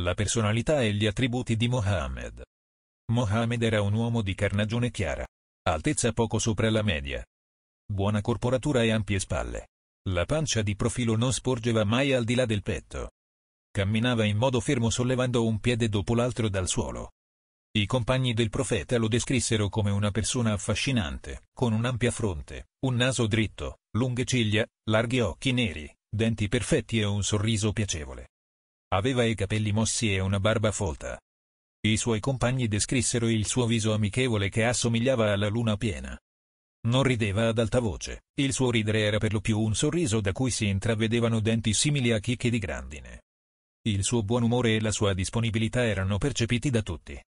La personalità e gli attributi di Mohammed. Mohammed era un uomo di carnagione chiara. Altezza poco sopra la media. Buona corporatura e ampie spalle. La pancia di profilo non sporgeva mai al di là del petto. Camminava in modo fermo sollevando un piede dopo l'altro dal suolo. I compagni del profeta lo descrissero come una persona affascinante, con un'ampia fronte, un naso dritto, lunghe ciglia, larghi occhi neri, denti perfetti e un sorriso piacevole. Aveva i capelli mossi e una barba folta. I suoi compagni descrissero il suo viso amichevole che assomigliava alla luna piena. Non rideva ad alta voce, il suo ridere era per lo più un sorriso da cui si intravedevano denti simili a chicche di grandine. Il suo buon umore e la sua disponibilità erano percepiti da tutti.